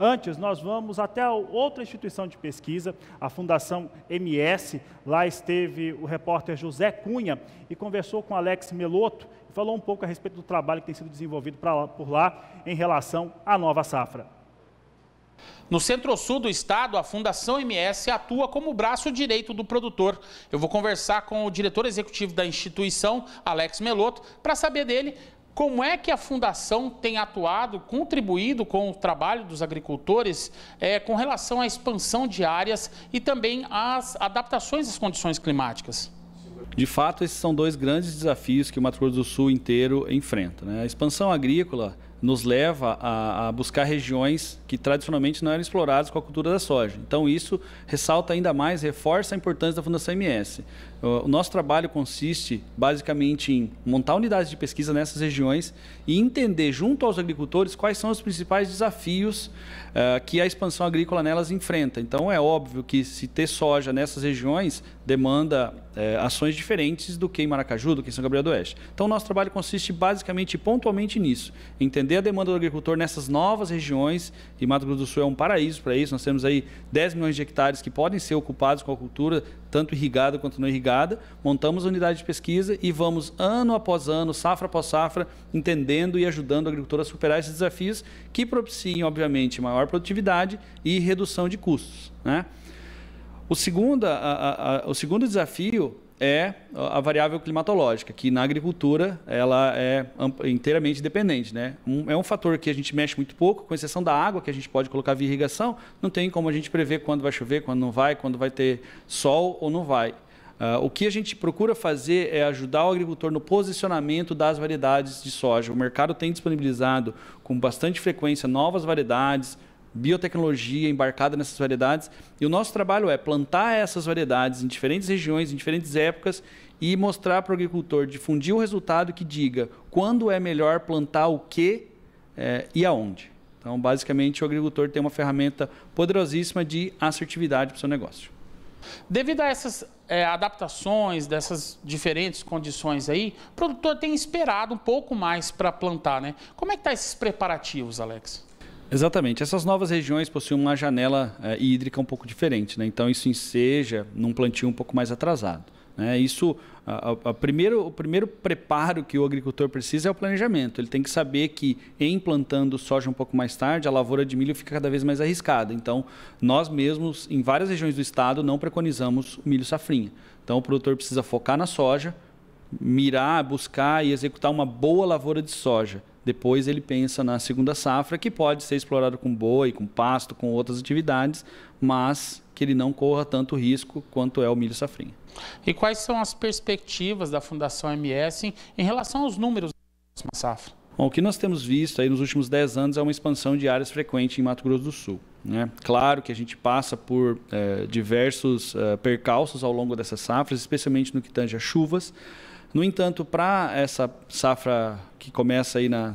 Antes, nós vamos até outra instituição de pesquisa, a Fundação MS. Lá esteve o repórter José Cunha e conversou com Alex Meloto e falou um pouco a respeito do trabalho que tem sido desenvolvido lá, por lá em relação à nova safra. No centro-sul do estado, a Fundação MS atua como braço direito do produtor. Eu vou conversar com o diretor executivo da instituição, Alex Meloto, para saber dele como é que a Fundação tem atuado, contribuído com o trabalho dos agricultores é, com relação à expansão de áreas e também às adaptações às condições climáticas? De fato, esses são dois grandes desafios que o Mato Grosso do Sul inteiro enfrenta. Né? A expansão agrícola nos leva a, a, buscar regiões que tradicionalmente não eram exploradas com a cultura da soja. Então, isso ressalta ainda mais, reforça a importância da Fundação MS. O nosso trabalho consiste basicamente em montar unidades de pesquisa nessas regiões e entender, junto aos agricultores, quais são os principais desafios uh, que a expansão agrícola nelas enfrenta. Então, é óbvio que se ter soja nessas regiões demanda uh, ações diferentes do que em Maracaju, do que em São Gabriel do Oeste. Então, o nosso trabalho consiste basicamente e pontualmente nisso, entender atender a demanda do agricultor nessas novas regiões, e Mato Grosso do Sul é um paraíso para isso. Nós temos aí 10 milhões de hectares que podem ser ocupados com a cultura, tanto irrigada quanto não irrigada. Montamos a unidade de pesquisa e vamos ano após ano, safra após safra, entendendo e ajudando o agricultor a superar esses desafios que propiciem, obviamente, maior produtividade e redução de custos. Né? O, segundo a, a, a, o segundo desafio é a variável climatológica, que na agricultura ela é inteiramente dependente. Né? Um, é um fator que a gente mexe muito pouco, com exceção da água, que a gente pode colocar via irrigação, não tem como a gente prever quando vai chover, quando não vai, quando vai ter sol ou não vai. Uh, o que a gente procura fazer é ajudar o agricultor no posicionamento das variedades de soja. O mercado tem disponibilizado com bastante frequência novas variedades, biotecnologia embarcada nessas variedades. E o nosso trabalho é plantar essas variedades em diferentes regiões, em diferentes épocas e mostrar para o agricultor, difundir o resultado que diga quando é melhor plantar o que eh, é, e aonde. Então, basicamente, o agricultor tem uma ferramenta poderosíssima de assertividade para o seu negócio. Devido a essas é, adaptações, dessas diferentes condições aí, o produtor tem esperado um pouco mais para plantar, né? Como é que tá esses preparativos, Alex? Exatamente. Essas novas regiões possuem uma janela é, hídrica um pouco diferente, né? então isso enseja num plantio um pouco mais atrasado. Né? Isso, a, a, primeiro, o primeiro preparo que o agricultor precisa é o planejamento. Ele tem que saber que, em plantando soja um pouco mais tarde, a lavoura de milho fica cada vez mais arriscada. Então, nós mesmos, em várias regiões do estado, não preconizamos o milho safrinha. Então, o produtor precisa focar na soja, mirar, buscar e executar uma boa lavoura de soja depois ele pensa na segunda safra, que pode ser explorado com boi, com pasto, com outras atividades, mas que ele não corra tanto risco quanto é o milho safrinha. E quais são as perspectivas da Fundação MS em relação aos números da próxima safra? Bom, o que nós temos visto aí nos últimos 10 anos é uma expansão de áreas frequente em Mato Grosso do Sul. Né? Claro que a gente passa por eh, diversos eh, percalços ao longo dessas safras, especialmente no que tange a chuvas. No entanto, para essa safra que começa aí na.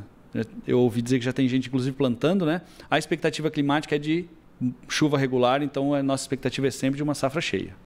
Eu ouvi dizer que já tem gente, inclusive, plantando, né? A expectativa climática é de chuva regular, então a nossa expectativa é sempre de uma safra cheia.